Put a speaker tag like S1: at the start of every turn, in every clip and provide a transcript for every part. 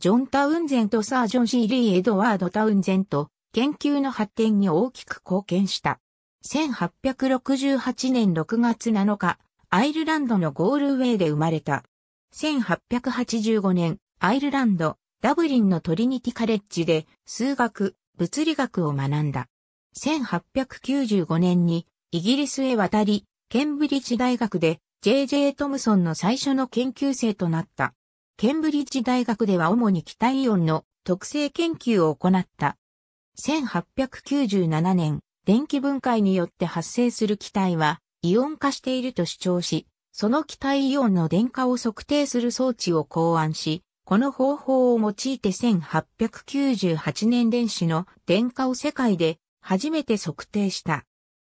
S1: ジョン・タウンゼンとサージョン・シーリー・エドワード・タウンゼンと研究の発展に大きく貢献した。1868年6月7日、アイルランドのゴールウェイで生まれた。1885年、アイルランド、ダブリンのトリニティカレッジで数学、物理学を学んだ。1895年にイギリスへ渡り、ケンブリッジ大学で J.J. トムソンの最初の研究生となった。ケンブリッジ大学では主に気体イオンの特性研究を行った。1897年、電気分解によって発生する気体は、イオン化していると主張し、その気体イオンの電荷を測定する装置を考案し、この方法を用いて1898年電子の電荷を世界で初めて測定した。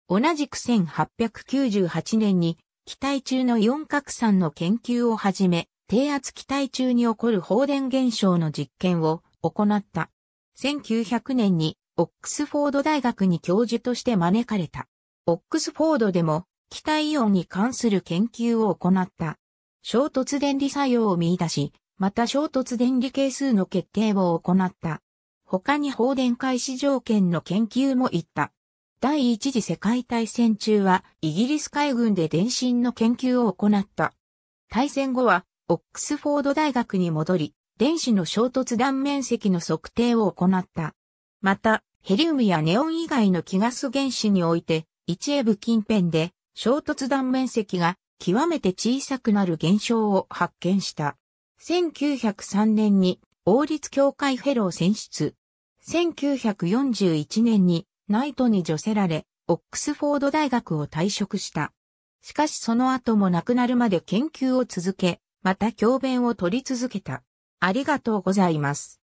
S1: 同じく1898年に気体中のイオン拡散の研究を始め、低圧気体中に起こる放電現象の実験を行った。1900年にオックスフォード大学に教授として招かれた。オックスフォードでも気体イオンに関する研究を行った。衝突電離作用を見出し、また衝突電離係数の決定を行った。他に放電開始条件の研究も行った。第一次世界大戦中はイギリス海軍で電信の研究を行った。大戦後はオックスフォード大学に戻り、電子の衝突断面積の測定を行った。また、ヘリウムやネオン以外の気ガス原子において、一エブ近辺で衝突断面積が極めて小さくなる現象を発見した。1903年に王立協会フェロー選出。1941年にナイトに除せられ、オックスフォード大学を退職した。しかしその後も亡くなるまで研究を続け、また教鞭を取り続けた。ありがとうございます。